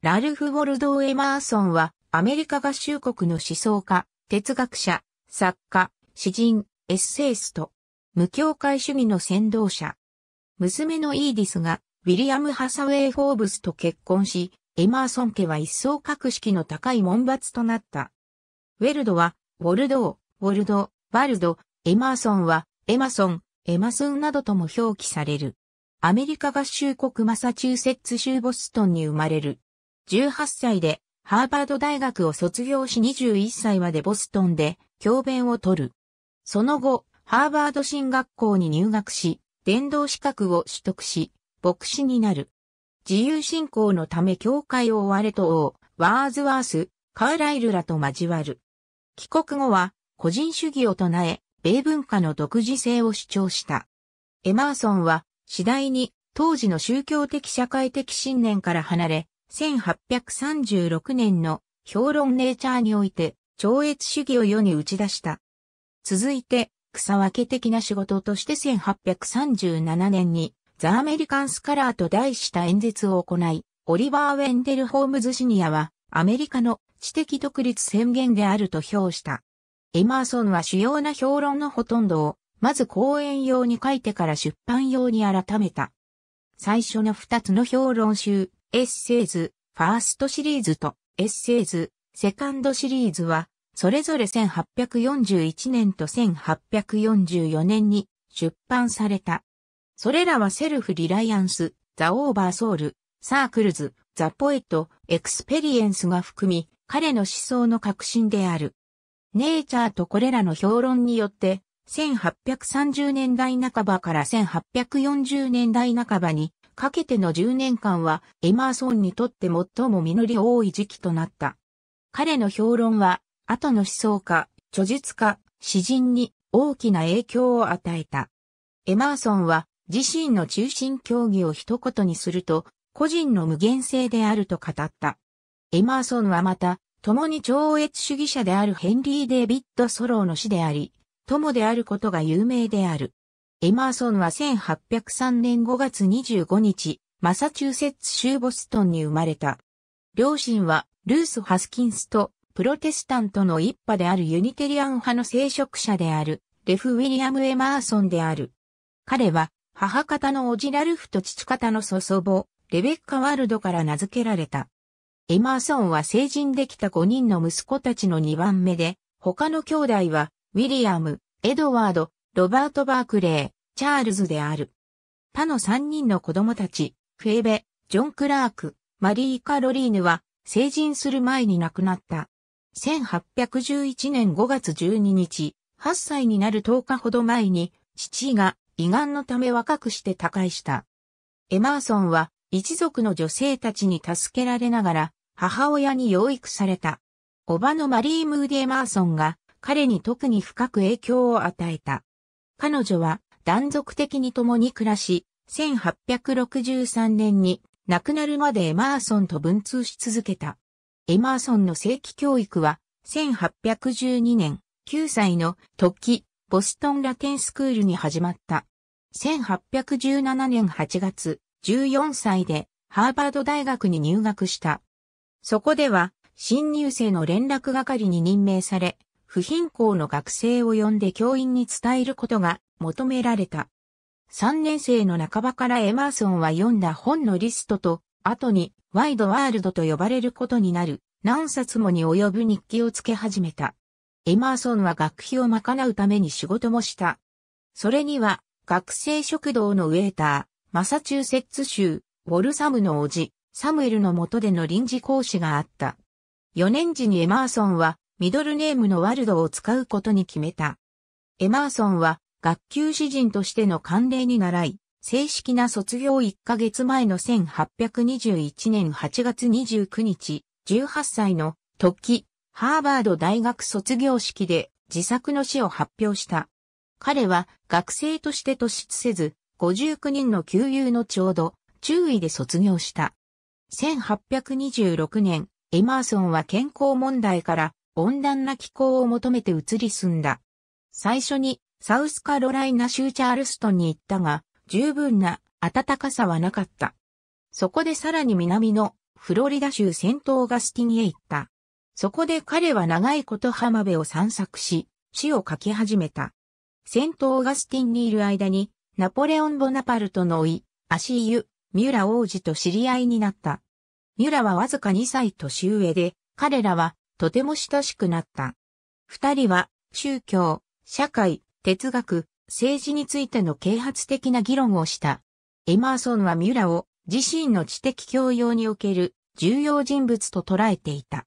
ラルフ・ウォルドー・エマーソンは、アメリカ合衆国の思想家、哲学者、作家、詩人、エッセイスト、無教会主義の先導者。娘のイーディスが、ウィリアム・ハサウェイ・フォーブスと結婚し、エマーソン家は一層格式の高い門閥となった。ウェルドは、ウォルドー、ウォルド、バルド、エマーソンは、エマソン、エマスンなどとも表記される。アメリカ合衆国マサチューセッツ州ボストンに生まれる。18歳でハーバード大学を卒業し21歳までボストンで教鞭を取る。その後、ハーバード新学校に入学し、伝道資格を取得し、牧師になる。自由信仰のため教会を追われと王、ワーズワース、カーライルらと交わる。帰国後は、個人主義を唱え、米文化の独自性を主張した。エマーソンは、次第に、当時の宗教的社会的信念から離れ、1836年の評論ネイチャーにおいて、超越主義を世に打ち出した。続いて、草分け的な仕事として1837年に、ザ・アメリカン・スカラーと題した演説を行い、オリバー・ウェンデル・ホームズ・シニアは、アメリカの知的独立宣言であると評した。エマーソンは主要な評論のほとんどを、まず講演用に書いてから出版用に改めた。最初の二つの評論集、エッセイズ、ファーストシリーズとエッセイズ、セカンドシリーズは、それぞれ1841年と1844年に出版された。それらはセルフリライアンス、ザ・オーバーソウル、サークルズ、ザ・ポエット、エクスペリエンスが含み、彼の思想の革新である。ネイチャーとこれらの評論によって、1830年代半ばから1840年代半ばにかけての10年間はエマーソンにとって最も実り多い時期となった。彼の評論は、後の思想家、著述家、詩人に大きな影響を与えた。エマーソンは自身の中心競技を一言にすると、個人の無限性であると語った。エマーソンはまた、共に超越主義者であるヘンリー・デイビッド・ソローの死であり、友であることが有名である。エマーソンは1803年5月25日、マサチューセッツ州ボストンに生まれた。両親は、ルース・ハスキンスと、プロテスタントの一派であるユニテリアン派の聖職者である、レフ・ウィリアム・エマーソンである。彼は、母方のオジラルフと父方の祖祖母、レベッカ・ワールドから名付けられた。エマーソンは成人できた5人の息子たちの2番目で、他の兄弟は、ウィリアム、エドワード、ロバート・バークレー、チャールズである。他の3人の子供たち、フェーベ、ジョン・クラーク、マリー・カロリーヌは、成人する前に亡くなった。1811年5月12日、8歳になる10日ほど前に、父が胃がんのため若くして他界した。エマーソンは、一族の女性たちに助けられながら、母親に養育された。叔母のマリー・ムーディ・エマーソンが、彼に特に深く影響を与えた。彼女は断続的に共に暮らし、1863年に亡くなるまでエマーソンと文通し続けた。エマーソンの正規教育は、1812年、9歳の時、ボストンラテンスクールに始まった。1817年8月、14歳でハーバード大学に入学した。そこでは、新入生の連絡係に任命され、不貧困の学生を呼んで教員に伝えることが求められた。3年生の半ばからエマーソンは読んだ本のリストと、後にワイドワールドと呼ばれることになる何冊もに及ぶ日記をつけ始めた。エマーソンは学費を賄うために仕事もした。それには学生食堂のウェーター、マサチューセッツ州、ウォルサムの叔父、サムエルの下での臨時講師があった。4年時にエマーソンはミドルネームのワルドを使うことに決めた。エマーソンは学級詩人としての慣例に習い、正式な卒業1ヶ月前の1821年8月29日、18歳の時、ハーバード大学卒業式で自作の詩を発表した。彼は学生として突出せず、59人の旧友のちょうど、注意で卒業した。1826年、エマーソンは健康問題から温暖な気候を求めて移り住んだ。最初にサウスカロライナ州チャールストンに行ったが、十分な暖かさはなかった。そこでさらに南のフロリダ州セントオーガスティンへ行った。そこで彼は長いこと浜辺を散策し、詩を書き始めた。セントオーガスティンにいる間に、ナポレオン・ボナパルトの甥、アシーユ、ミュラ王子と知り合いになった。ミュラはわずか2歳年上で、彼らはとても親しくなった。二人は宗教、社会、哲学、政治についての啓発的な議論をした。エマーソンはミュラを自身の知的教養における重要人物と捉えていた。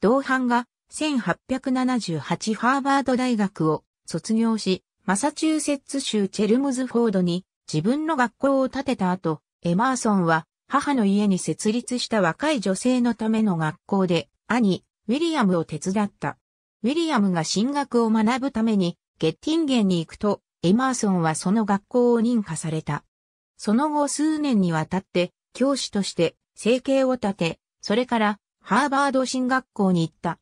同伴が1878ハーバード大学を卒業し、マサチューセッツ州チェルムズフォードに自分の学校を建てた後、エマーソンは母の家に設立した若い女性のための学校で兄、ウィリアムを手伝った。ウィリアムが進学を学ぶためにゲッティンゲンに行くと、エマーソンはその学校を認可された。その後数年にわたって教師として生計を立て、それからハーバード進学校に行った。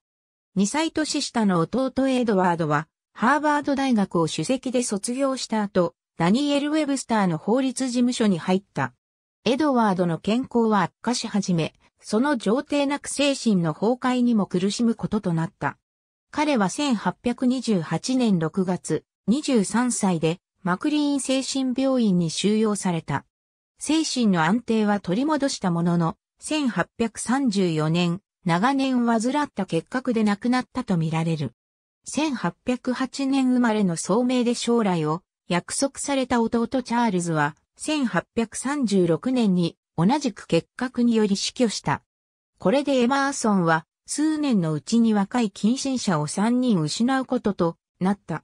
2歳年下の弟エドワードは、ハーバード大学を主席で卒業した後、ダニエル・ウェブスターの法律事務所に入った。エドワードの健康は悪化し始め、その上帝なく精神の崩壊にも苦しむこととなった。彼は1828年6月、23歳でマクリーン精神病院に収容された。精神の安定は取り戻したものの、1834年、長年患った結核で亡くなったとみられる。1808年生まれの聡明で将来を約束された弟チャールズは1836年に同じく結核により死去した。これでエマーソンは数年のうちに若い近親者を3人失うこととなった。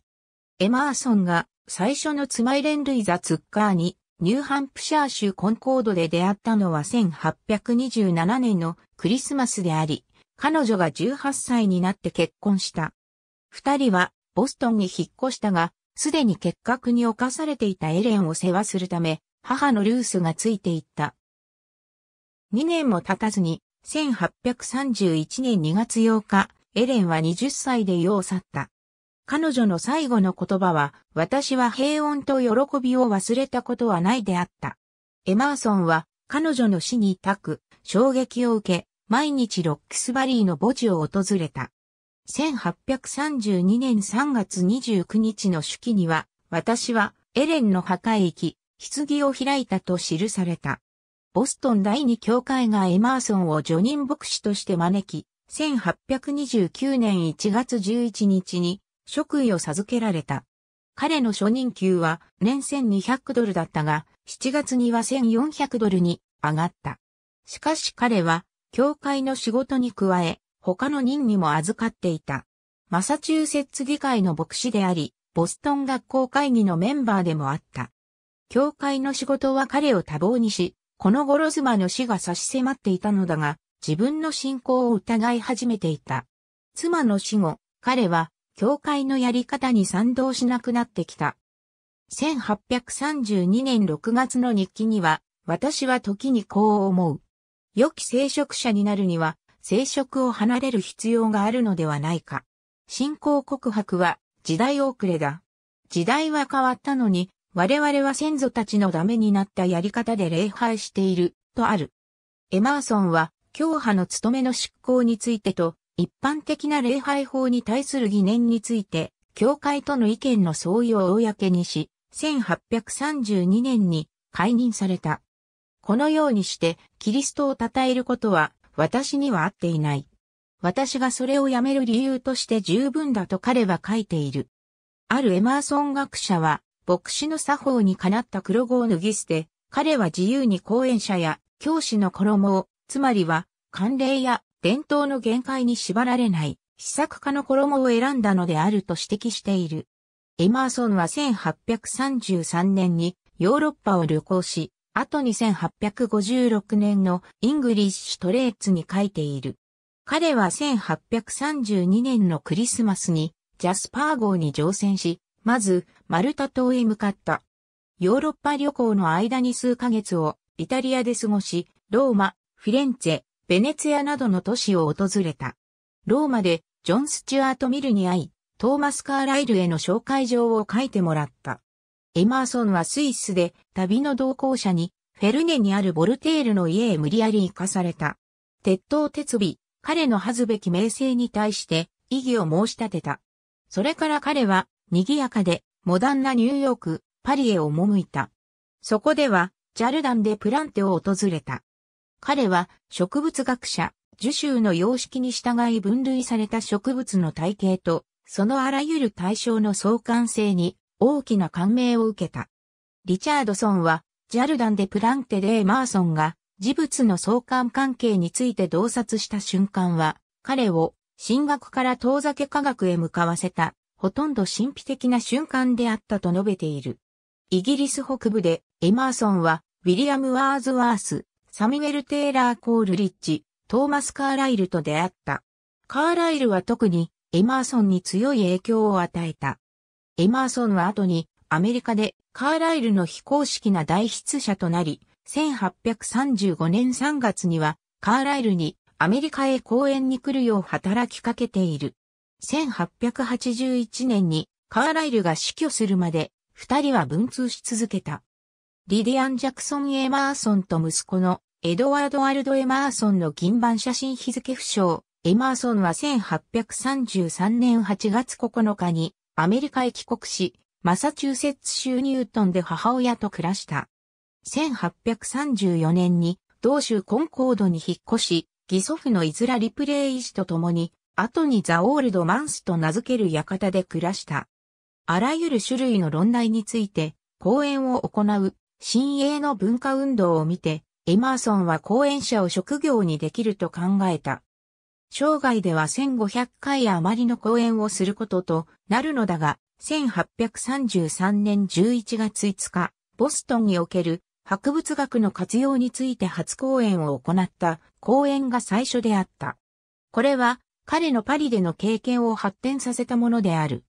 エマーソンが最初のつまいル類ザ・ツッカーにニューハンプシャー州コンコードで出会ったのは1827年のクリスマスであり、彼女が18歳になって結婚した。二人はボストンに引っ越したが、すでに結核に侵されていたエレンを世話するため、母のルースがついていった。2年も経たずに、1831年2月8日、エレンは20歳で世を去った。彼女の最後の言葉は、私は平穏と喜びを忘れたことはないであった。エマーソンは、彼女の死に抱く、衝撃を受け、毎日ロックスバリーの墓地を訪れた。1832年3月29日の手記には、私はエレンの墓へ行き、棺を開いたと記された。ボストン第二教会がエマーソンを助任牧師として招き、1829年1月11日に職位を授けられた。彼の初任給は年1200ドルだったが、7月には1400ドルに上がった。しかし彼は、教会の仕事に加え、他の任にも預かっていた。マサチューセッツ議会の牧師であり、ボストン学校会議のメンバーでもあった。教会の仕事は彼を多忙にし、このゴロズマの死が差し迫っていたのだが、自分の信仰を疑い始めていた。妻の死後、彼は、教会のやり方に賛同しなくなってきた。1832年6月の日記には、私は時にこう思う。良き聖職者になるには、聖職を離れる必要があるのではないか。信仰告白は、時代遅れだ。時代は変わったのに、我々は先祖たちのダメになったやり方で礼拝している、とある。エマーソンは、教派の務めの執行についてと、一般的な礼拝法に対する疑念について、教会との意見の相違を公にし、1832年に解任された。このようにして、キリストを称えることは、私には合っていない。私がそれをやめる理由として十分だと彼は書いている。あるエマーソン学者は、牧師の作法にかなった黒子を脱ぎ捨て、彼は自由に講演者や教師の衣を、つまりは、慣例や伝統の限界に縛られない、試作家の衣を選んだのであると指摘している。エマーソンは1833年にヨーロッパを旅行し、後に1856年のイングリッシュトレーツに書いている。彼は1832年のクリスマスにジャスパー号に乗船し、まずマルタ島へ向かった。ヨーロッパ旅行の間に数ヶ月をイタリアで過ごし、ローマ、フィレンツェ、ベネツィアなどの都市を訪れた。ローマでジョン・スチュアート・ミルに会い、トーマス・カーライルへの紹介状を書いてもらった。エマーソンはスイスで旅の同行者にフェルネにあるボルテールの家へ無理やり行かされた。鉄塔鉄尾、彼の恥ずべき名声に対して異議を申し立てた。それから彼は賑やかでモダンなニューヨーク、パリへ赴いた。そこでは、ジャルダンでプランテを訪れた。彼は、植物学者、樹種の様式に従い分類された植物の体系と、そのあらゆる対象の相関性に大きな感銘を受けた。リチャードソンは、ジャルダンでプランテでエマーソンが、事物の相関関係について洞察した瞬間は、彼を、神学から遠ざけ科学へ向かわせた、ほとんど神秘的な瞬間であったと述べている。イギリス北部で、エマーソンは、ウィリアム・ワーズワース、サミュエル・テイラー・コール・リッチ、トーマス・カーライルと出会った。カーライルは特に、エマーソンに強い影響を与えた。エマーソンは後に、アメリカで、カーライルの非公式な代筆者となり、1835年3月には、カーライルに、アメリカへ講演に来るよう働きかけている。1881年にカーライルが死去するまで二人は文通し続けた。リディアン・ジャクソン・エマーソンと息子のエドワード・アルド・エマーソンの銀版写真日付不詳。エマーソンは1833年8月9日にアメリカへ帰国し、マサチューセッツ州ニュートンで母親と暮らした。1834年に同州コンコードに引っ越し、義祖父のイズラ・リプレイ医師と共に後にザ・オールド・マンスと名付ける館で暮らした。あらゆる種類の論題について、講演を行う、新鋭の文化運動を見て、エマーソンは講演者を職業にできると考えた。生涯では1500回余りの講演をすることとなるのだが、1833年11月5日、ボストンにおける博物学の活用について初講演を行った講演が最初であった。これは彼のパリでの経験を発展させたものである。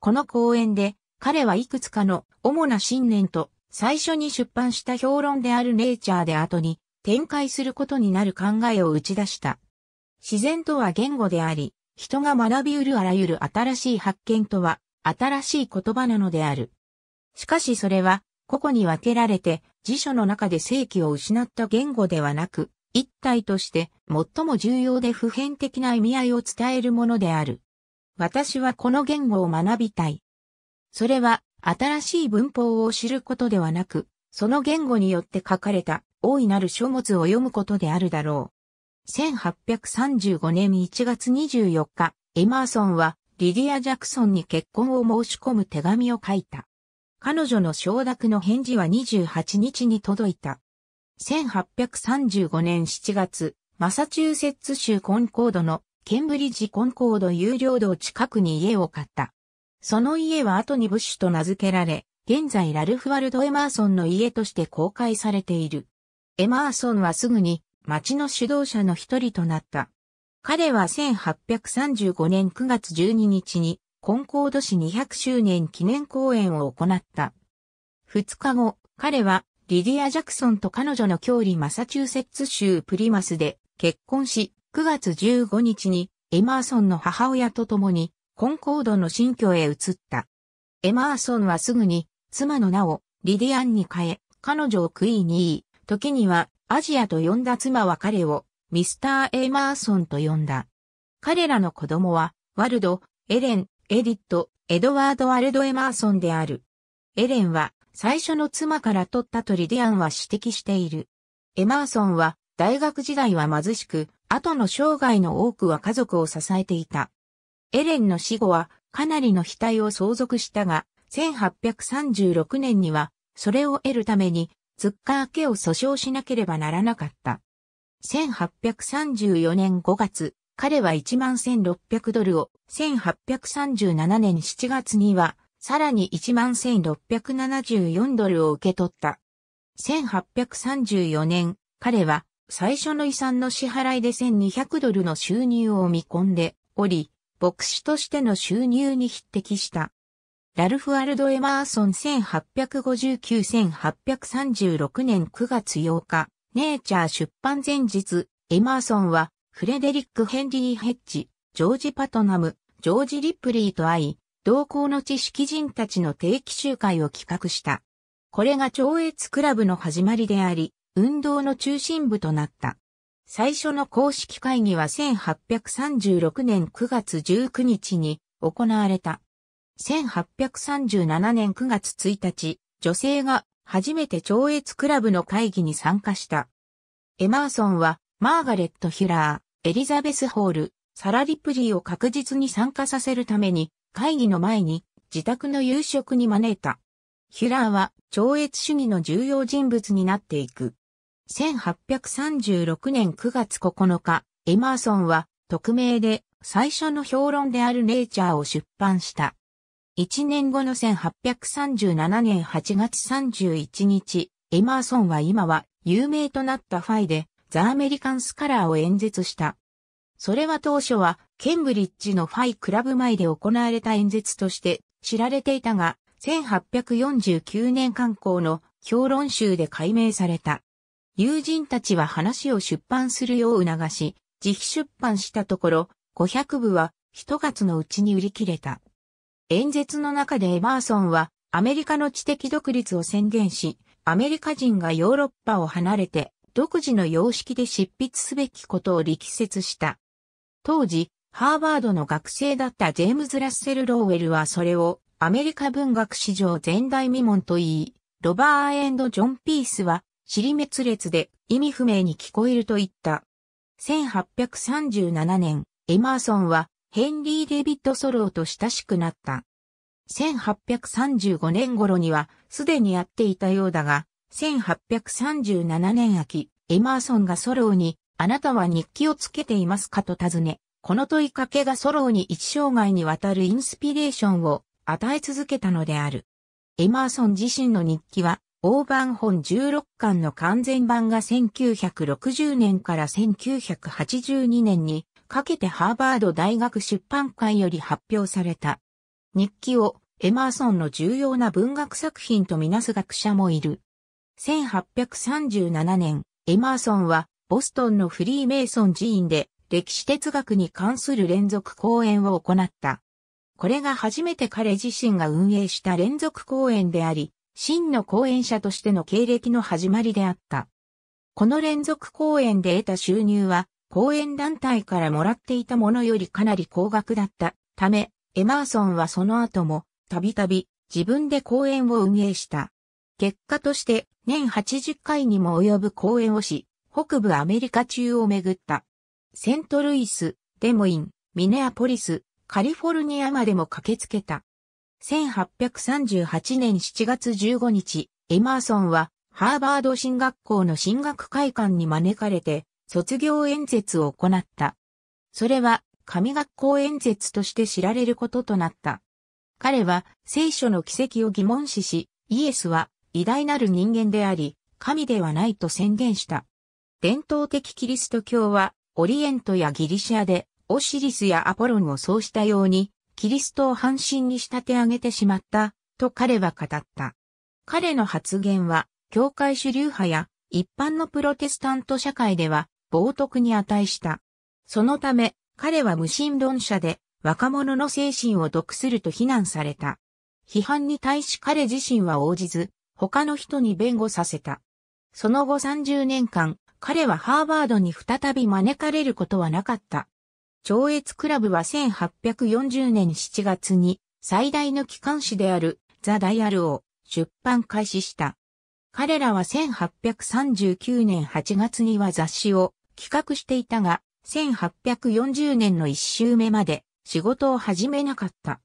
この講演で、彼はいくつかの主な信念と最初に出版した評論であるネイチャーで後に展開することになる考えを打ち出した。自然とは言語であり、人が学びうるあらゆる新しい発見とは新しい言葉なのである。しかしそれは個々に分けられて辞書の中で正規を失った言語ではなく、一体として最も重要で普遍的な意味合いを伝えるものである。私はこの言語を学びたい。それは新しい文法を知ることではなく、その言語によって書かれた大いなる書物を読むことであるだろう。1835年1月24日、エマーソンはリディア・ジャクソンに結婚を申し込む手紙を書いた。彼女の承諾の返事は28日に届いた。1835年7月、マサチューセッツ州コンコードのケンブリッジコンコード有料道近くに家を買った。その家は後にブッシュと名付けられ、現在ラルフ・ワルド・エマーソンの家として公開されている。エマーソンはすぐに町の主導者の一人となった。彼は1835年9月12日にコンコード市200周年記念公演を行った。2日後、彼はリディア・ジャクソンと彼女の郷里マサチューセッツ州プリマスで結婚し、9月15日にエマーソンの母親と共にコンコードの新居へ移った。エマーソンはすぐに妻の名をリディアンに変え、彼女をクイーニー、時にはアジアと呼んだ妻は彼をミスター・エマーソンと呼んだ。彼らの子供はワルド、エレン、エディット、エドワード・アルド・エマーソンである。エレンは最初の妻から取ったとリディアンは指摘している。エマーソンは大学時代は貧しく、後の生涯の多くは家族を支えていた。エレンの死後はかなりの額を相続したが、1836年にはそれを得るためにツッカー家を訴訟しなければならなかった。1834年5月、彼は1万1600ドルを1837年7月にはさらに11,674ドルを受け取った。1834年、彼は最初の遺産の支払いで1200ドルの収入を見込んでおり、牧師としての収入に匹敵した。ラルフ・アルド・エマーソン1859-1836年9月8日、ネイチャー出版前日、エマーソンはフレデリック・ヘンリー・ヘッジ、ジョージ・パトナム、ジョージ・リップリーと会い、同行の知識人たちの定期集会を企画した。これが超越クラブの始まりであり、運動の中心部となった。最初の公式会議は1836年9月19日に行われた。1837年9月1日、女性が初めて超越クラブの会議に参加した。エマーソンは、マーガレット・ヒュラー、エリザベス・ホール、サラ・リプリーを確実に参加させるために、会議の前に自宅の夕食に招いた。ヒュラーは超越主義の重要人物になっていく。1836年9月9日、エマーソンは匿名で最初の評論であるネイチャーを出版した。1年後の1837年8月31日、エマーソンは今は有名となったファイでザ・アメリカンスカラーを演説した。それは当初はケンブリッジのファイクラブ前で行われた演説として知られていたが、1849年刊行の評論集で解明された。友人たちは話を出版するよう促し、自費出版したところ、500部は一月のうちに売り切れた。演説の中でエバーソンはアメリカの知的独立を宣言し、アメリカ人がヨーロッパを離れて独自の様式で執筆すべきことを力説した。当時、ハーバードの学生だったジェームズ・ラッセル・ローウェルはそれをアメリカ文学史上前代未聞と言い、ロバー・ジョン・ピースは尻滅裂で意味不明に聞こえると言った。1837年、エマーソンはヘンリー・デビッド・ソローと親しくなった。1835年頃にはすでにやっていたようだが、1837年秋、エマーソンがソローに、あなたは日記をつけていますかと尋ね、この問いかけがソローに一生涯にわたるインスピレーションを与え続けたのである。エマーソン自身の日記は、大版本16巻の完全版が1960年から1982年にかけてハーバード大学出版会より発表された。日記をエマーソンの重要な文学作品とみなす学者もいる。1837年、エマーソンはボストンのフリーメイソン寺院で歴史哲学に関する連続講演を行った。これが初めて彼自身が運営した連続講演であり、真の講演者としての経歴の始まりであった。この連続講演で得た収入は、講演団体からもらっていたものよりかなり高額だったため、エマーソンはその後も、たびたび、自分で講演を運営した。結果として、年80回にも及ぶ講演をし、北部アメリカ中を巡った。セントルイス、デモイン、ミネアポリス、カリフォルニアまでも駆けつけた。1838年7月15日、エマーソンはハーバード進学校の進学会館に招かれて卒業演説を行った。それは神学校演説として知られることとなった。彼は聖書の奇跡を疑問視し、イエスは偉大なる人間であり、神ではないと宣言した。伝統的キリスト教はオリエントやギリシアで、オシリスやアポロンをそうしたように、キリストを半身に仕立て上げてしまった、と彼は語った。彼の発言は、教会主流派や一般のプロテスタント社会では冒涜に値した。そのため、彼は無神論者で若者の精神を毒すると非難された。批判に対し彼自身は応じず、他の人に弁護させた。その後30年間、彼はハーバードに再び招かれることはなかった。超越クラブは1840年7月に最大の機関誌であるザ・ダイアルを出版開始した。彼らは1839年8月には雑誌を企画していたが、1840年の一周目まで仕事を始めなかった。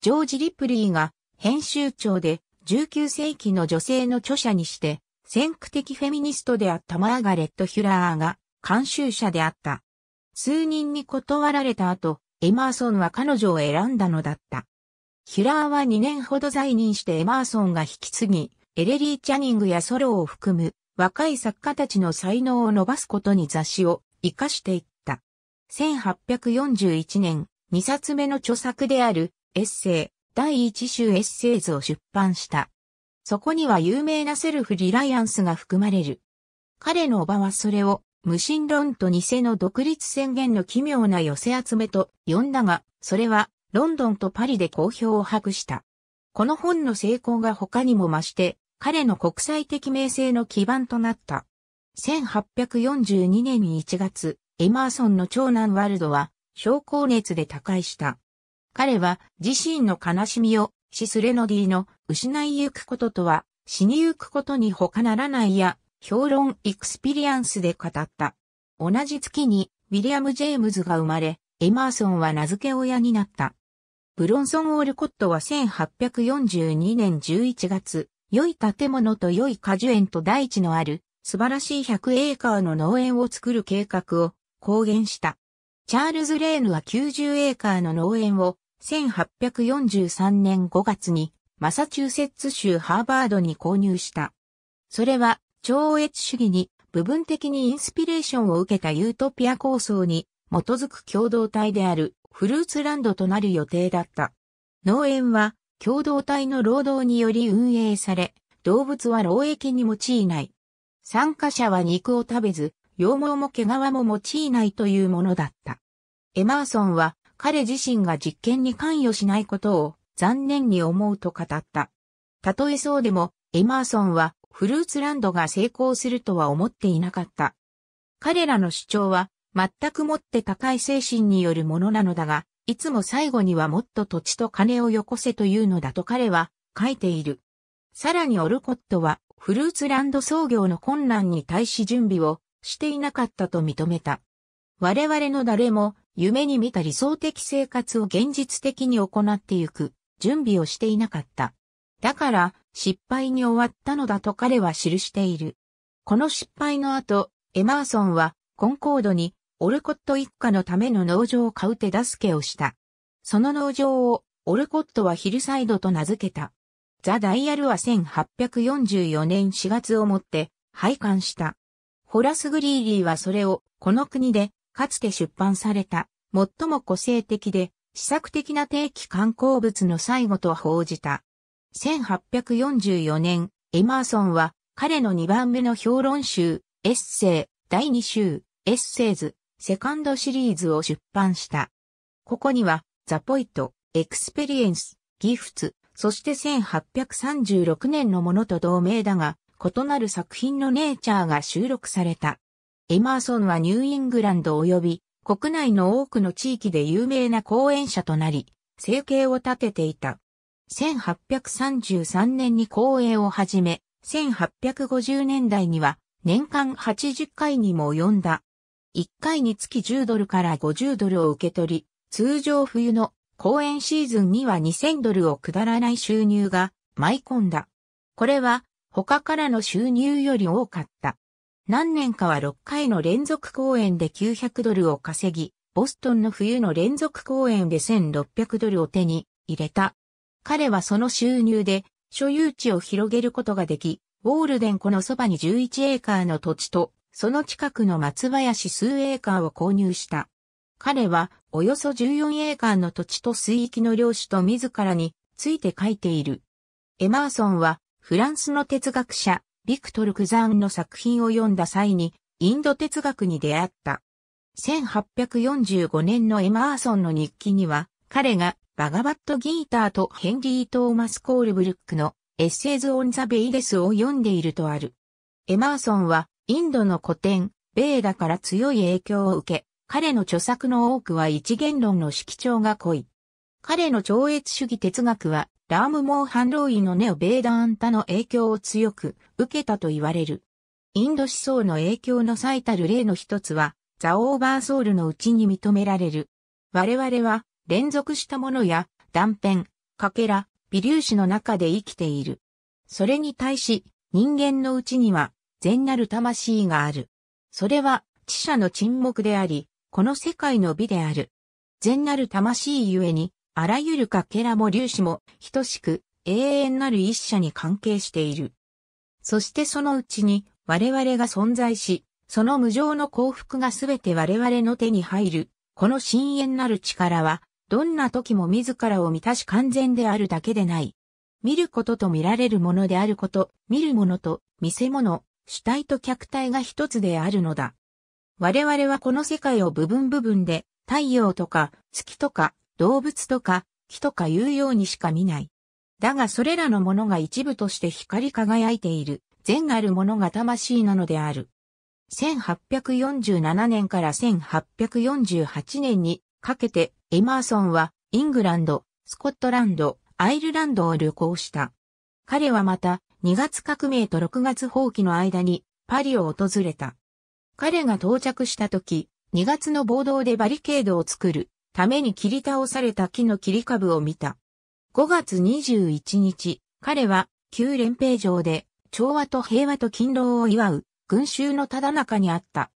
ジョージ・リプリーが編集長で19世紀の女性の著者にして先駆的フェミニストであったマーガレット・ヒュラーが監修者であった。数人に断られた後、エマーソンは彼女を選んだのだった。ヒュラーは2年ほど在任してエマーソンが引き継ぎ、エレリー・チャニングやソロを含む若い作家たちの才能を伸ばすことに雑誌を活かしていった。1841年、2冊目の著作であるエッセイ、第1集エッセイズを出版した。そこには有名なセルフリライアンスが含まれる。彼の母はそれを無神論と偽の独立宣言の奇妙な寄せ集めと呼んだが、それはロンドンとパリで好評を博した。この本の成功が他にも増して、彼の国際的名声の基盤となった。1842年1月、エマーソンの長男ワルドは、昇降熱で他界した。彼は自身の悲しみをシスレノディの失いゆくこととは、死にゆくことに他ならないや、評論エクスピリアンスで語った。同じ月に、ウィリアム・ジェームズが生まれ、エマーソンは名付け親になった。ブロンソン・オルコットは1842年11月、良い建物と良い果樹園と大地のある、素晴らしい100エーカーの農園を作る計画を公言した。チャールズ・レーヌは90エーカーの農園を1843年5月にマサチューセッツ州ハーバードに購入した。それは超越主義に部分的にインスピレーションを受けたユートピア構想に基づく共同体であるフルーツランドとなる予定だった。農園は共同体の労働により運営され、動物は労役に用いない。参加者は肉を食べず、羊毛も毛皮も用いないというものだった。エマーソンは彼自身が実験に関与しないことを残念に思うと語った。たとえそうでも、エマーソンはフルーツランドが成功するとは思っていなかった。彼らの主張は全くもって高い精神によるものなのだが、いつも最後にはもっと土地と金をよこせというのだと彼は書いている。さらにオルコットはフルーツランド創業の困難に対し準備をしていなかったと認めた。我々の誰も夢に見た理想的生活を現実的に行ってゆく、準備をしていなかった。だから、失敗に終わったのだと彼は記している。この失敗の後、エマーソンは、コンコードに、オルコット一家のための農場を買う手助けをした。その農場を、オルコットはヒルサイドと名付けた。ザ・ダイヤルは1844年4月をもって、廃刊した。ホラス・グリーリーはそれを、この国で、かつて出版された、最も個性的で、試作的な定期観光物の最後と報じた。1844年、エマーソンは、彼の2番目の評論集、エッセイ、第2集、エッセイズ、セカンドシリーズを出版した。ここには、ザポイト、エクスペリエンス、ギフツ、そして1836年のものと同名だが、異なる作品のネイチャーが収録された。エマーソンはニューイングランド及び国内の多くの地域で有名な講演者となり、生計を立てていた。1833年に講演を始め、1850年代には年間80回にも及んだ。1回につき10ドルから50ドルを受け取り、通常冬の公演シーズンには2000ドルをくだらない収入が舞い込んだ。これは他からの収入より多かった。何年かは6回の連続公演で900ドルを稼ぎ、ボストンの冬の連続公演で1600ドルを手に入れた。彼はその収入で所有地を広げることができ、ウォールデン湖のそばに11エーカーの土地と、その近くの松林数エーカーを購入した。彼はおよそ14エーカーの土地と水域の領主と自らについて書いている。エマーソンはフランスの哲学者、ビクトル・クザーンの作品を読んだ際に、インド哲学に出会った。1845年のエマーソンの日記には、彼がバガバット・ギーターとヘンリー・トーマス・コールブルックのエッセイズ・オン・ザ・ベイデスを読んでいるとある。エマーソンはインドの古典、ベーダから強い影響を受け、彼の著作の多くは一元論の色調が濃い。彼の超越主義哲学は、ラームモー反論イのネオ・ベーダーンタの影響を強く受けたと言われる。インド思想の影響の最たる例の一つは、ザ・オーバーソウルのうちに認められる。我々は、連続したものや、断片、かけら、微粒子の中で生きている。それに対し、人間のうちには、善なる魂がある。それは、知者の沈黙であり、この世界の美である。善なる魂ゆえに、あらゆるかけらも粒子も等しく永遠なる一者に関係している。そしてそのうちに我々が存在し、その無常の幸福がすべて我々の手に入る。この深淵なる力は、どんな時も自らを満たし完全であるだけでない。見ることと見られるものであること、見るものと見せ物、主体と客体が一つであるのだ。我々はこの世界を部分部分で、太陽とか月とか動物とか木とかいうようにしか見ない。だがそれらのものが一部として光り輝いている、善あるものが魂なのである。1847年から1848年にかけてエマーソンはイングランド、スコットランド、アイルランドを旅行した。彼はまた2月革命と6月放棄の間にパリを訪れた。彼が到着した時、2月の暴動でバリケードを作るために切り倒された木の切り株を見た。5月21日、彼は旧連平城で調和と平和と勤労を祝う群衆のただ中にあった。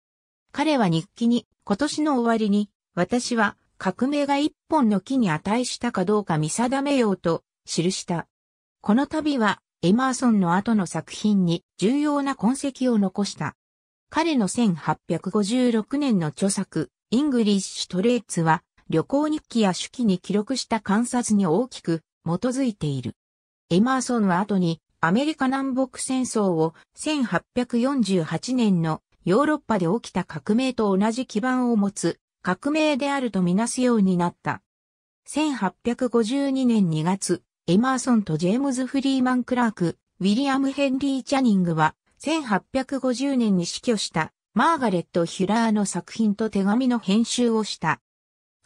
彼は日記に今年の終わりに私は革命が一本の木に値したかどうか見定めようと記した。この度はエマーソンの後の作品に重要な痕跡を残した。彼の1856年の著作イングリッシュトレーツは旅行日記や手記に記録した観察に大きく基づいている。エマーソンは後にアメリカ南北戦争を1848年のヨーロッパで起きた革命と同じ基盤を持つ革命であるとみなすようになった。1852年2月、エマーソンとジェームズ・フリーマン・クラーク、ウィリアム・ヘンリー・チャニングは1850年に死去したマーガレット・ヒュラーの作品と手紙の編集をした。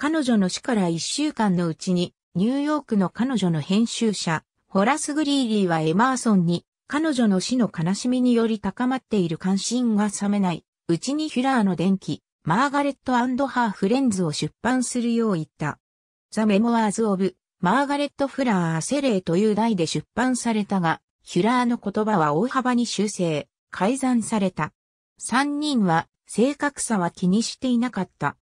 彼女の死から1週間のうちに、ニューヨークの彼女の編集者、ホラス・グリーリーはエマーソンに、彼女の死の悲しみにより高まっている関心が冷めない、うちにヒュラーの伝記、マーガレット・ハー・フレンズを出版するよう言った。ザ・メモワーズ・オブ・マーガレット・フラー・セレーという題で出版されたが、ヒュラーの言葉は大幅に修正、改ざんされた。3人は正確さは気にしていなかった。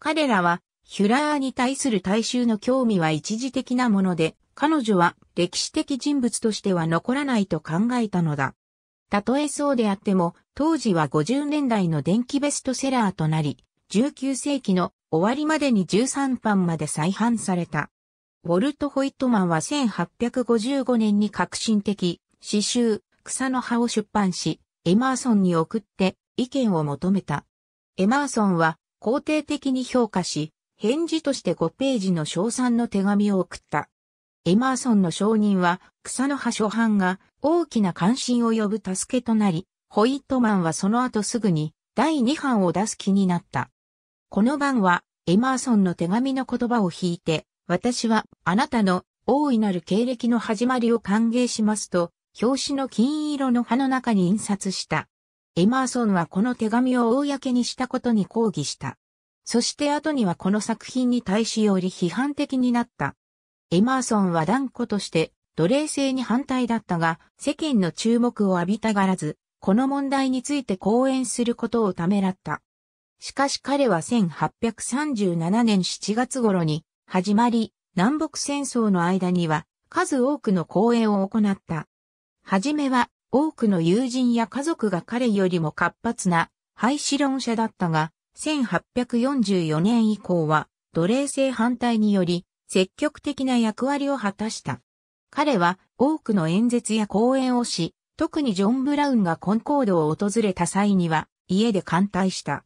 彼らはヒュラーに対する大衆の興味は一時的なもので、彼女は歴史的人物としては残らないと考えたのだ。たとえそうであっても、当時は50年代の電気ベストセラーとなり、19世紀の終わりまでに13版まで再販された。ウォルト・ホイットマンは1855年に革新的、詩集、草の葉を出版し、エマーソンに送って意見を求めた。エマーソンは肯定的に評価し、返事として5ページの賞賛の手紙を送った。エマーソンの承認は、草の葉初版が大きな関心を呼ぶ助けとなり、ホイットマンはその後すぐに第2版を出す気になった。この版は、エマーソンの手紙の言葉を引いて、私はあなたの大いなる経歴の始まりを歓迎しますと、表紙の金色の葉の中に印刷した。エマーソンはこの手紙を公にしたことに抗議した。そして後にはこの作品に対しより批判的になった。エマーソンは断固として奴隷制に反対だったが、世間の注目を浴びたがらず、この問題について講演することをためらった。しかし彼は1837年7月頃に始まり、南北戦争の間には数多くの講演を行った。はじめは多くの友人や家族が彼よりも活発な廃止論者だったが、1844年以降は奴隷制反対により積極的な役割を果たした。彼は多くの演説や講演をし、特にジョン・ブラウンがコンコードを訪れた際には家で歓待した。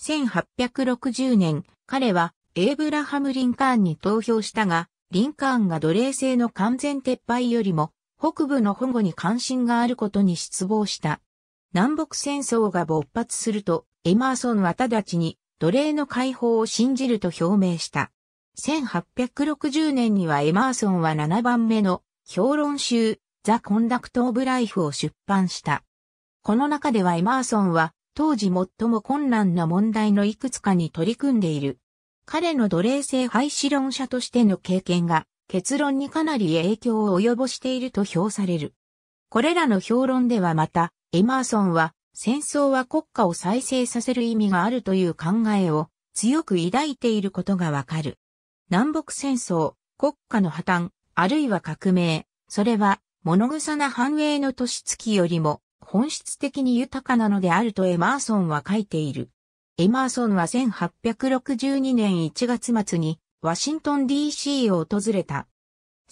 1860年、彼はエイブラハム・リンカーンに投票したが、リンカーンが奴隷制の完全撤廃よりも北部の保護に関心があることに失望した。南北戦争が勃発すると、エマーソンは直ちに奴隷の解放を信じると表明した。1860年にはエマーソンは7番目の評論集ザ・コンダクト・オブ・ライフを出版した。この中ではエマーソンは当時最も困難な問題のいくつかに取り組んでいる。彼の奴隷制廃止論者としての経験が結論にかなり影響を及ぼしていると評される。これらの評論ではまた、エマーソンは戦争は国家を再生させる意味があるという考えを強く抱いていることがわかる。南北戦争、国家の破綻、あるいは革命、それは物草な繁栄の年月よりも本質的に豊かなのであるとエマーソンは書いている。エマーソンは1862年1月末にワシントン DC を訪れた。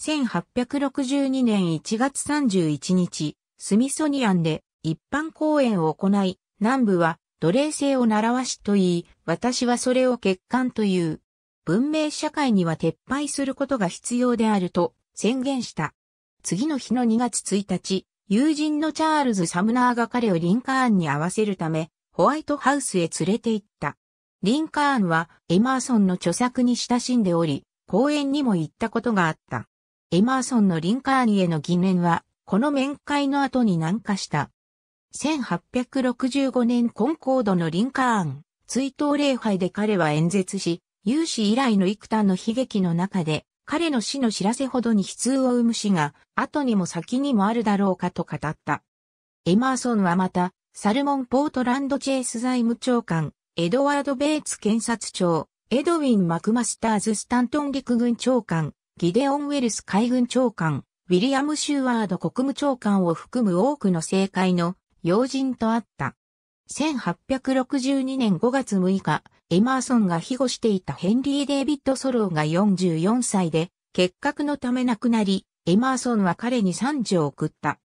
1862年1月31日、スミソニアンで一般公演を行い、南部は奴隷制を習わしと言い、私はそれを欠陥という。文明社会には撤廃することが必要であると宣言した。次の日の2月1日、友人のチャールズ・サムナーが彼をリンカーンに会わせるため、ホワイトハウスへ連れて行った。リンカーンはエマーソンの著作に親しんでおり、公演にも行ったことがあった。エマーソンのリンカーンへの疑念は、この面会の後に難化した。1865年コンコードのリンカーン、追悼礼拝で彼は演説し、有史以来の幾多の悲劇の中で、彼の死の知らせほどに悲痛を生む死が、後にも先にもあるだろうかと語った。エマーソンはまた、サルモン・ポートランド・チェイス財務長官、エドワード・ベイツ検察長、エドウィン・マクマスターズ・スタントン陸軍長官、ギデオン・ウェルス海軍長官、ウィリアム・シューワード国務長官を含む多くの政界の要人と会った。1862年5月6日、エマーソンが庇護していたヘンリー・デイビッド・ソローが44歳で、結核のため亡くなり、エマーソンは彼に賛辞を送った。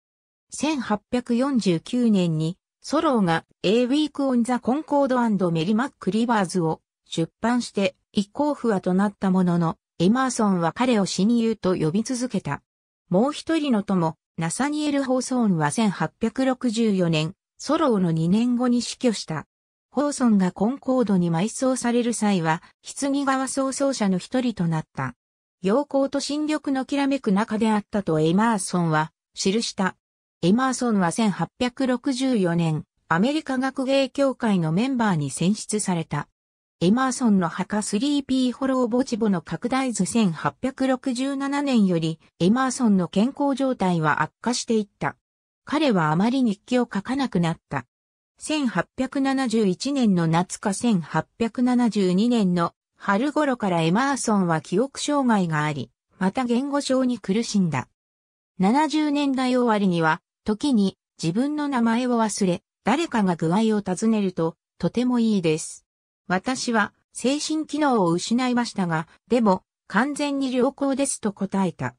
1849年に、ソローが A Week on the Concord メリマック・リバーズを出版して一行不和となったものの、エマーソンは彼を親友と呼び続けた。もう一人の友、ナサニエル・ホーソーンは1864年、ソローの2年後に死去した。ホーソンがコンコードに埋葬される際は、棺川葬葬者の一人となった。陽光と新緑のきらめく中であったとエマーソンは記した。エマーソンは1864年、アメリカ学芸協会のメンバーに選出された。エマーソンの墓 3P ホロー墓地墓の拡大図1867年より、エマーソンの健康状態は悪化していった。彼はあまり日記を書かなくなった。1871年の夏か1872年の春頃からエマーソンは記憶障害があり、また言語症に苦しんだ。70年代終わりには、時に自分の名前を忘れ、誰かが具合を尋ねると、とてもいいです。私は精神機能を失いましたが、でも完全に良好ですと答えた。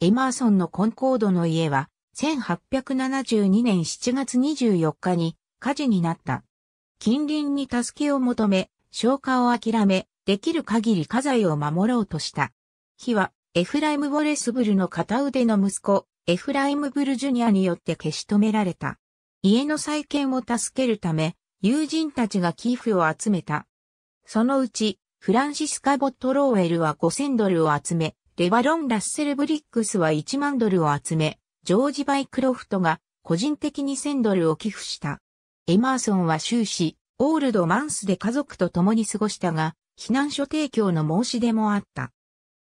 エマーソンのコンコードの家は1872年7月24日に火事になった。近隣に助けを求め、消火を諦め、できる限り家財を守ろうとした。火は、エフライム・ボレスブルの片腕の息子、エフライム・ブル・ジュニアによって消し止められた。家の再建を助けるため、友人たちが寄付を集めた。そのうち、フランシスカ・ボット・ローエルは5000ドルを集め、レバロン・ラッセル・ブリックスは1万ドルを集め、ジョージ・バイ・クロフトが個人的に1000ドルを寄付した。エマーソンは終始、オールドマンスで家族と共に過ごしたが、避難所提供の申し出もあった。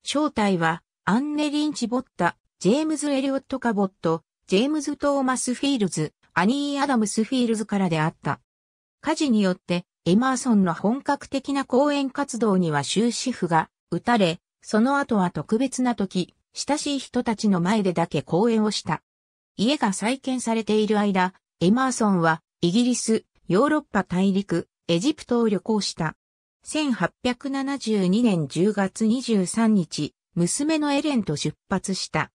正体は、アンネ・リンチ・ボッタ、ジェームズ・エリオット・カボット、ジェームズ・トーマス・フィールズ、アニー・アダムス・フィールズからであった。火事によって、エマーソンの本格的な講演活動には終止符が打たれ、その後は特別な時、親しい人たちの前でだけ講演をした。家が再建されている間、エマーソンはイギリス、ヨーロッパ大陸、エジプトを旅行した。1872年10月23日、娘のエレンと出発した。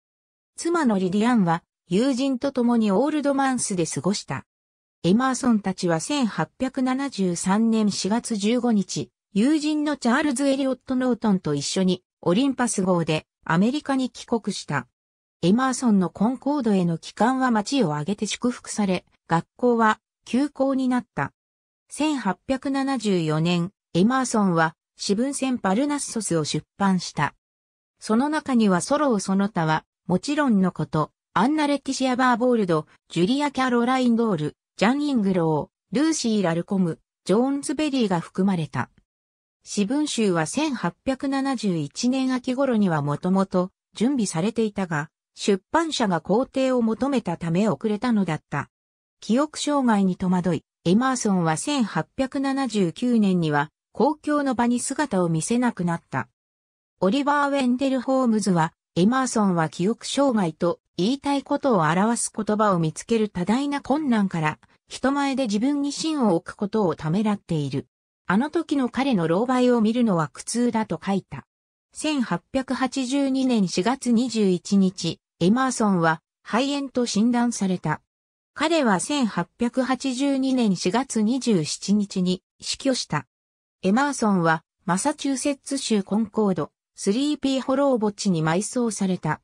妻のリディアンは友人と共にオールドマンスで過ごした。エマーソンたちは1873年4月15日、友人のチャールズ・エリオット・ノートンと一緒にオリンパス号でアメリカに帰国した。エマーソンのコンコードへの帰還は町を挙げて祝福され、学校は休校になった。1874年、エマーソンは私文船パルナッソスを出版した。その中にはソロをその他は、もちろんのこと、アンナ・レティシア・バーボールド、ジュリア・キャロライン・ドール、ジャン・イングロー、ルーシー・ラルコム、ジョーンズベリーが含まれた。私文集は1871年秋頃にはもともと準備されていたが、出版社が工程を求めたため遅れたのだった。記憶障害に戸惑い、エマーソンは1879年には公共の場に姿を見せなくなった。オリバー・ウェンデル・ホームズは、エマーソンは記憶障害と言いたいことを表す言葉を見つける多大な困難から、人前で自分に芯を置くことをためらっている。あの時の彼の狼狽を見るのは苦痛だと書いた。1882年4月21日、エマーソンは肺炎と診断された。彼は1882年4月27日に死去した。エマーソンはマサチューセッツ州コンコード、スリーピーホロー墓地に埋葬された。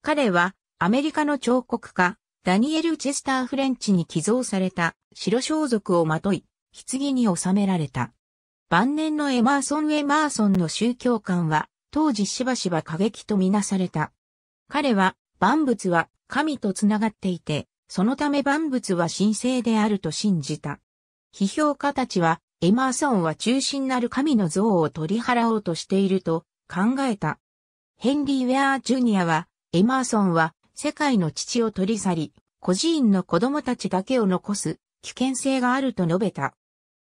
彼はアメリカの彫刻家、ダニエル・チェスター・フレンチに寄贈された白装束をまとい、棺に収められた。晩年のエマーソン・エマーソンの宗教観は、当時しばしば過激とみなされた。彼は、万物は神とつながっていて、そのため万物は神聖であると信じた。批評家たちは、エマーソンは中心なる神の像を取り払おうとしていると考えた。ヘンリー・ウェアー・ジュニアは、エマーソンは世界の父を取り去り、孤児院の子供たちだけを残す危険性があると述べた。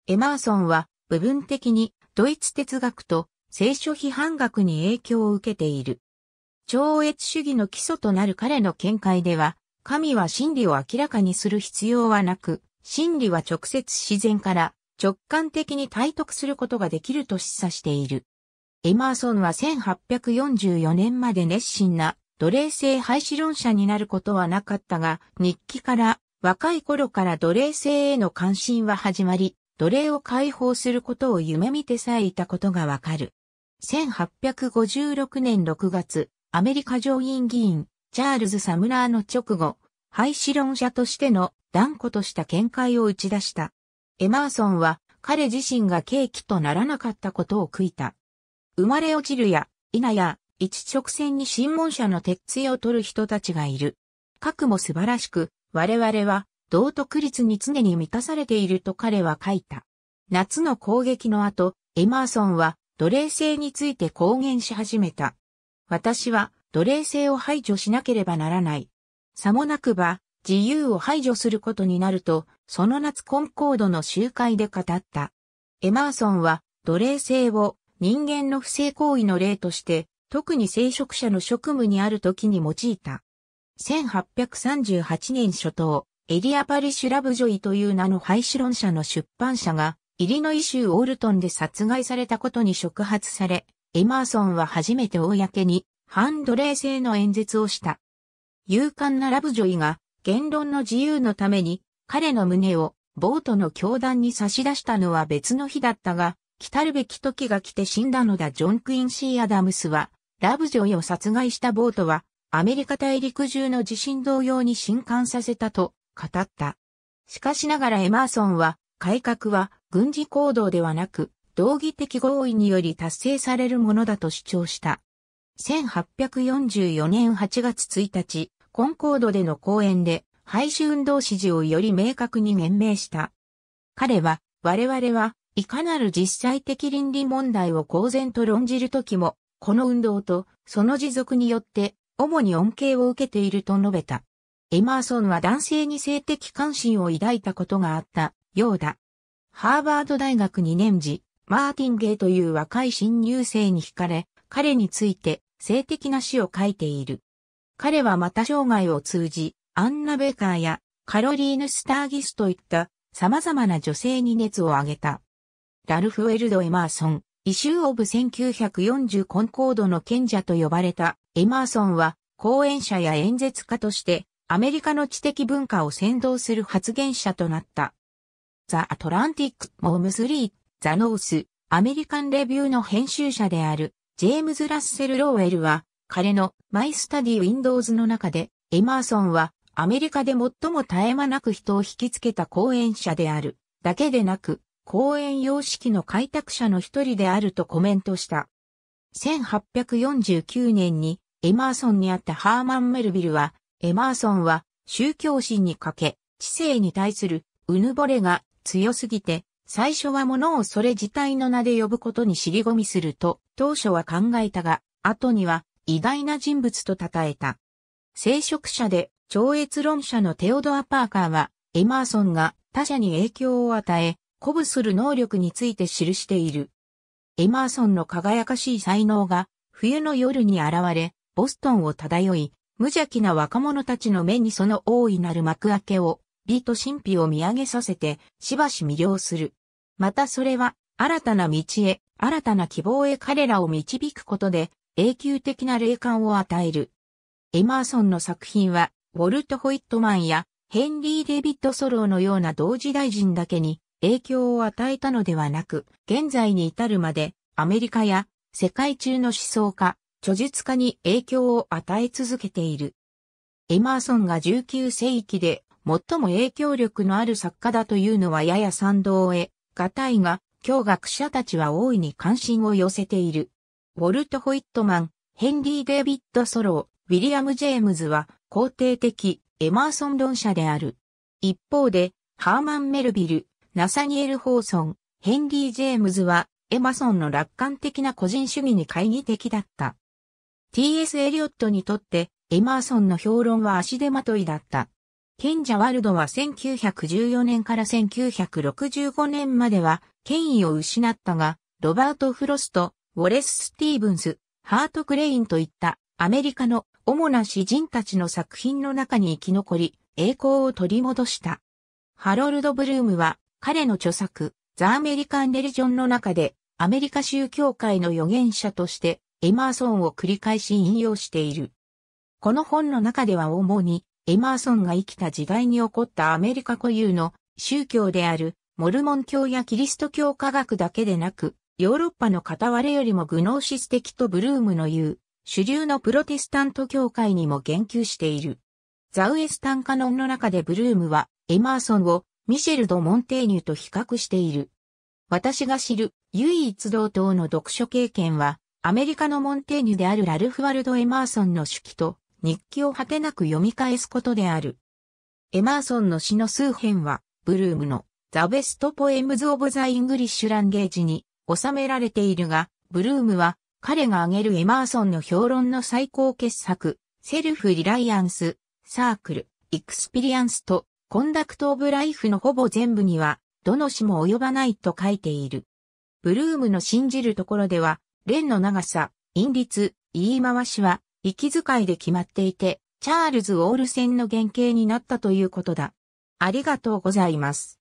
エマーソンは部分的にドイツ哲学と聖書批判学に影響を受けている。超越主義の基礎となる彼の見解では、神は真理を明らかにする必要はなく、真理は直接自然から直感的に体得することができると示唆している。エマーソンは1844年まで熱心な奴隷制廃止論者になることはなかったが、日記から若い頃から奴隷制への関心は始まり、奴隷を解放することを夢見てさえいたことがわかる。1856年6月、アメリカ上院議員、チャールズ・サムラーの直後、廃止論者としての断固とした見解を打ち出した。エマーソンは彼自身が契機とならなかったことを悔いた。生まれ落ちるや、否や、一直線に新聞社の鉄槌を取る人たちがいる。核も素晴らしく、我々は道徳律に常に満たされていると彼は書いた。夏の攻撃の後、エマーソンは奴隷制について公言し始めた。私は奴隷制を排除しなければならない。さもなくば、自由を排除することになると、その夏コンコードの集会で語った。エマーソンは奴隷制を人間の不正行為の例として特に聖職者の職務にある時に用いた。1838年初頭、エリア・パリシュ・ラブジョイという名の廃止論者の出版社が、イリノイ州オールトンで殺害されたことに触発され、エマーソンは初めて公に、反奴隷制の演説をした。勇敢なラブジョイが、言論の自由のために、彼の胸を、ボートの教団に差し出したのは別の日だったが、来たるべき時が来て死んだのだジョン・クインシー・アダムスは、ラブジョイを殺害したボートは、アメリカ大陸中の地震同様に震撼させたと語った。しかしながらエマーソンは、改革は軍事行動ではなく、道義的合意により達成されるものだと主張した。1844年8月1日、コンコードでの講演で、廃止運動支持をより明確に言明した。彼は、我々は、いかなる実際的倫理問題を公然と論じるときも、この運動とその持続によって主に恩恵を受けていると述べた。エマーソンは男性に性的関心を抱いたことがあったようだ。ハーバード大学2年時、マーティンゲイという若い新入生に惹かれ、彼について性的な詩を書いている。彼はまた生涯を通じ、アンナ・ベーカーやカロリーヌ・スターギスといった様々な女性に熱を上げた。ラルフ・ウェルド・エマーソン、イシューオブ1940コンコードの賢者と呼ばれたエマーソンは講演者や演説家としてアメリカの知的文化を先導する発言者となった。ザ・アトランティック・モームスリー・ザ・ノース、アメリカン・レビューの編集者であるジェームズ・ラッセル・ローエルは彼のマイスタディ・ウィンドウズの中でエマーソンはアメリカで最も絶え間なく人を引きつけた講演者であるだけでなく公園様式の開拓者の一人であるとコメントした。1849年にエマーソンにあったハーマン・メルビルは、エマーソンは宗教心に欠け、知性に対するうぬぼれが強すぎて、最初は物をそれ自体の名で呼ぶことに尻込みすると、当初は考えたが、後には偉大な人物と称えた。聖職者で超越論者のテオドア・パーカーは、エマーソンが他者に影響を与え、鼓舞する能力について記している。エマーソンの輝かしい才能が冬の夜に現れ、ボストンを漂い、無邪気な若者たちの目にその大いなる幕開けを、美と神秘を見上げさせて、しばし魅了する。またそれは、新たな道へ、新たな希望へ彼らを導くことで、永久的な霊感を与える。エマーソンの作品は、ウォルト・ホイットマンやヘンリー・デビッド・ソローのような同時代人だけに影響を与えたのではなく、現在に至るまでアメリカや世界中の思想家、著述家に影響を与え続けている。エマーソンが19世紀で最も影響力のある作家だというのはやや賛同へ、がたいが、教学者たちは大いに関心を寄せている。ウォルト・ホイットマン、ヘンリー・デイビッド・ソロー、ウィリアム・ジェームズは肯定的エマーソン論者である。一方で、ハーマン・メルビル、ナサニエル・ホーソン、ヘンリー・ジェームズは、エマソンの楽観的な個人主義に懐疑的だった。T.S. エリオットにとって、エマーソンの評論は足手まといだった。賢者ワルドは1914年から1965年までは権威を失ったが、ロバート・フロスト、ウォレス・スティーブンス、ハート・クレインといったアメリカの主な詩人たちの作品の中に生き残り、栄光を取り戻した。ハロルド・ブルームは彼の著作、ザ・アメリカン・レリジョンの中で、アメリカ宗教界の預言者として、エマーソンを繰り返し引用している。この本の中では主に、エマーソンが生きた時代に起こったアメリカ固有の宗教である、モルモン教やキリスト教科学だけでなく、ヨーロッパの片割れよりもグノーシス的とブルームの言う、主流のプロテスタント教会にも言及している。ザウエスタンカノンの中でブルームは、エマーソンをミシェル・ド・モンテーニュと比較している。私が知る唯一同等の読書経験は、アメリカのモンテーニュであるラルフ・ワルド・エマーソンの手記と日記を果てなく読み返すことである。エマーソンの詩の数編は、ブルームのザ・ベスト・ポエムズ・オブ・ザ・イングリッシュ・ランゲージに収められているが、ブルームは彼が挙げるエマーソンの評論の最高傑作、セルフ・リライアンス、サークル、エクスピリアンスとコンダクト・オブ・ライフのほぼ全部には、どの詩も及ばないと書いている。ブルームの信じるところでは、連の長さ、韻律、言い回しは、息遣いで決まっていて、チャールズ・オール戦の原型になったということだ。ありがとうございます。